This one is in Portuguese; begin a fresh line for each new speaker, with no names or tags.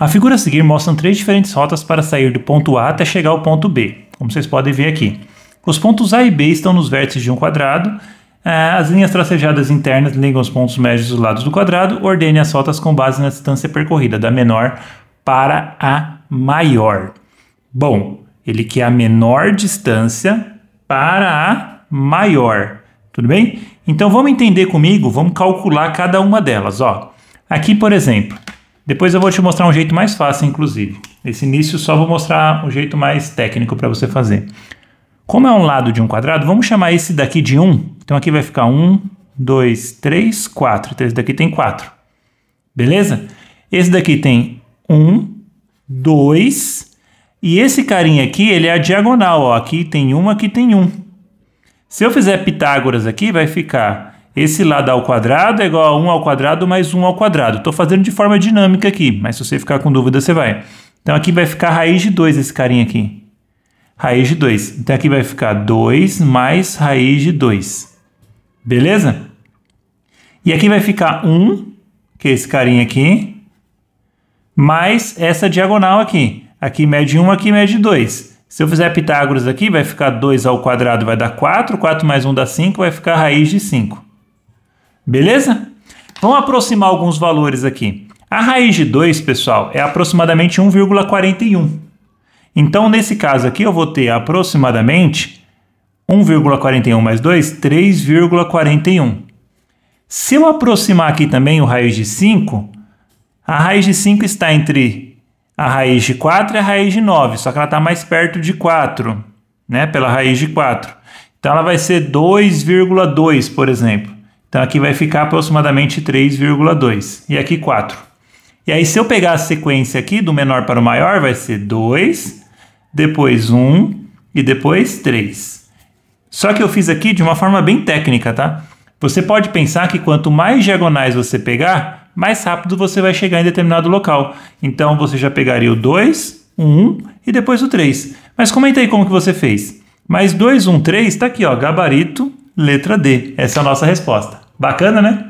A figura a seguir mostra três diferentes rotas para sair do ponto A até chegar ao ponto B, como vocês podem ver aqui. Os pontos A e B estão nos vértices de um quadrado, é, as linhas tracejadas internas ligam os pontos médios dos lados do quadrado, ordene as rotas com base na distância percorrida, da menor para a maior. Bom, ele quer a menor distância para a maior, tudo bem? Então vamos entender comigo, vamos calcular cada uma delas, ó. Aqui, por exemplo, depois eu vou te mostrar um jeito mais fácil, inclusive. Nesse início só vou mostrar um jeito mais técnico para você fazer. Como é um lado de um quadrado, vamos chamar esse daqui de 1. Então aqui vai ficar 1, 2, 3, 4. Então esse daqui tem 4. Beleza? Esse daqui tem 1, 2. E esse carinha aqui, ele é a diagonal. Ó. Aqui tem 1, aqui tem 1. Se eu fizer Pitágoras aqui, vai ficar esse lado ao quadrado é igual a 1 ao quadrado mais 1 ao quadrado. Estou fazendo de forma dinâmica aqui, mas se você ficar com dúvida, você vai. Então aqui vai ficar raiz de 2 esse carinha aqui. Raiz de 2. Então aqui vai ficar 2 mais raiz de 2. Beleza? E aqui vai ficar 1, que é esse carinha aqui, mais essa diagonal aqui. Aqui mede 1, aqui mede 2. Se eu fizer Pitágoras aqui, vai ficar 2 ao quadrado, vai dar 4. 4 mais 1 dá 5, vai ficar raiz de 5. Beleza? Vamos aproximar alguns valores aqui. A raiz de 2, pessoal, é aproximadamente 1,41. Então, nesse caso aqui, eu vou ter aproximadamente 1,41 mais 2, 3,41. Se eu aproximar aqui também o raiz de 5, a raiz de 5 está entre a raiz de 4 e a raiz de 9, só que ela está mais perto de 4, né? pela raiz de 4. Então, ela vai ser 2,2, por exemplo. Então aqui vai ficar aproximadamente 3,2 e aqui 4. E aí se eu pegar a sequência aqui do menor para o maior vai ser 2, depois 1 e depois 3. Só que eu fiz aqui de uma forma bem técnica, tá? Você pode pensar que quanto mais diagonais você pegar, mais rápido você vai chegar em determinado local. Então você já pegaria o 2, 1 e depois o 3. Mas comenta aí como que você fez. Mais 2, 1, 3 tá aqui, ó, gabarito, letra D. Essa é a nossa resposta. Bacana, né?